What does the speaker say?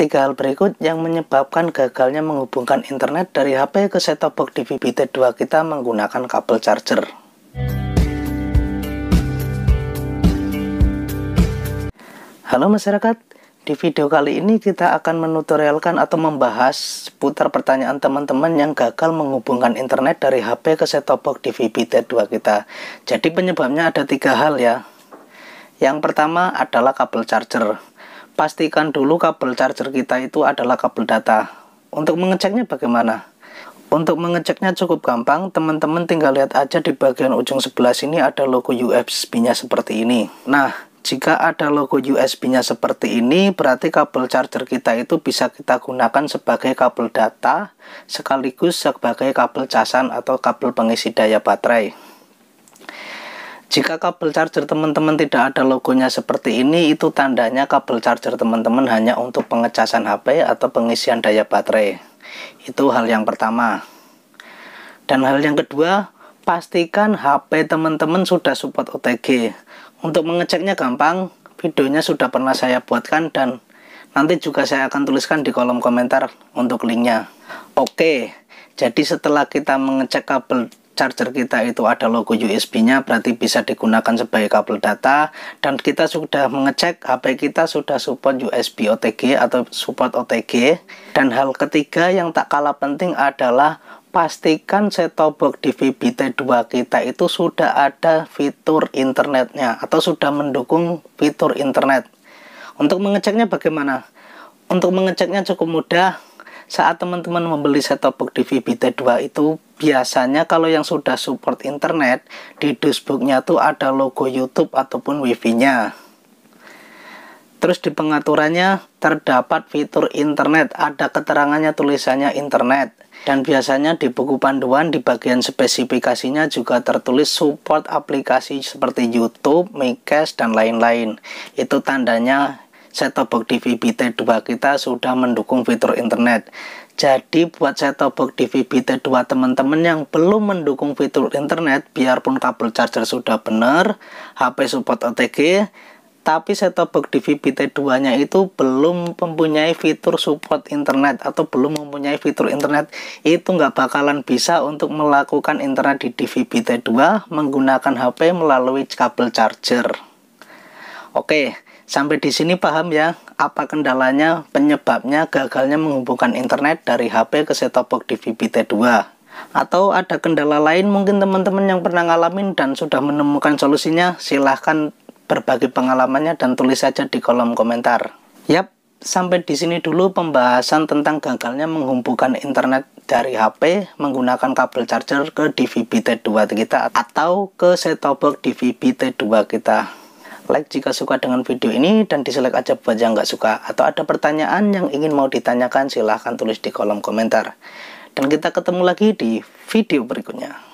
Tiga hal berikut yang menyebabkan gagalnya menghubungkan internet dari HP ke set-top box DVB T2 kita menggunakan kabel charger. Halo masyarakat, di video kali ini kita akan menutorialkan atau membahas seputar pertanyaan teman-teman yang gagal menghubungkan internet dari HP ke set-top box DVB T2 kita. Jadi penyebabnya ada tiga hal ya. Yang pertama adalah kabel charger pastikan dulu kabel charger kita itu adalah kabel data. Untuk mengeceknya bagaimana? Untuk mengeceknya cukup gampang, teman-teman tinggal lihat aja di bagian ujung sebelah sini ada logo USB-nya seperti ini. Nah, jika ada logo USB-nya seperti ini, berarti kabel charger kita itu bisa kita gunakan sebagai kabel data, sekaligus sebagai kabel casan atau kabel pengisi daya baterai. Jika kabel charger teman-teman tidak ada logonya seperti ini, itu tandanya kabel charger teman-teman hanya untuk pengecasan HP atau pengisian daya baterai. Itu hal yang pertama. Dan hal yang kedua, pastikan HP teman-teman sudah support OTG. Untuk mengeceknya gampang, videonya sudah pernah saya buatkan dan nanti juga saya akan tuliskan di kolom komentar untuk linknya. Oke, jadi setelah kita mengecek kabel charger kita itu ada logo USB-nya berarti bisa digunakan sebagai kabel data dan kita sudah mengecek HP kita sudah support USB OTG atau support OTG dan hal ketiga yang tak kalah penting adalah pastikan set-top box di VBT2 kita itu sudah ada fitur internetnya atau sudah mendukung fitur internet. Untuk mengeceknya bagaimana? Untuk mengeceknya cukup mudah, saat teman-teman membeli set top box DVB-T2 itu biasanya kalau yang sudah support internet di dashboardnya tuh ada logo YouTube ataupun WiFi-nya. Terus di pengaturannya terdapat fitur internet, ada keterangannya tulisannya internet. Dan biasanya di buku panduan di bagian spesifikasinya juga tertulis support aplikasi seperti YouTube, Mikes, dan lain-lain. Itu tandanya set-top box di VBT2 kita sudah mendukung fitur internet. Jadi buat set-top box di VBT2 teman-teman yang belum mendukung fitur internet, biarpun kabel charger sudah benar, HP support OTG, tapi set-top box di VBT2-nya itu belum mempunyai fitur support internet atau belum mempunyai fitur internet, itu nggak bakalan bisa untuk melakukan internet di DVB-T2 menggunakan HP melalui kabel charger. Oke, okay. Sampai di sini paham ya apa kendalanya, penyebabnya gagalnya menghubungkan internet dari HP ke set-top box DVB T2. Atau ada kendala lain mungkin teman-teman yang pernah ngalamin dan sudah menemukan solusinya, silahkan berbagi pengalamannya dan tulis saja di kolom komentar. Yap, sampai di sini dulu pembahasan tentang gagalnya menghubungkan internet dari HP menggunakan kabel charger ke DVB-T2 kita atau ke set-top box DVB-T2 kita like jika suka dengan video ini dan dislike aja buat yang nggak suka. Atau ada pertanyaan yang ingin mau ditanyakan silahkan tulis di kolom komentar. Dan kita ketemu lagi di video berikutnya.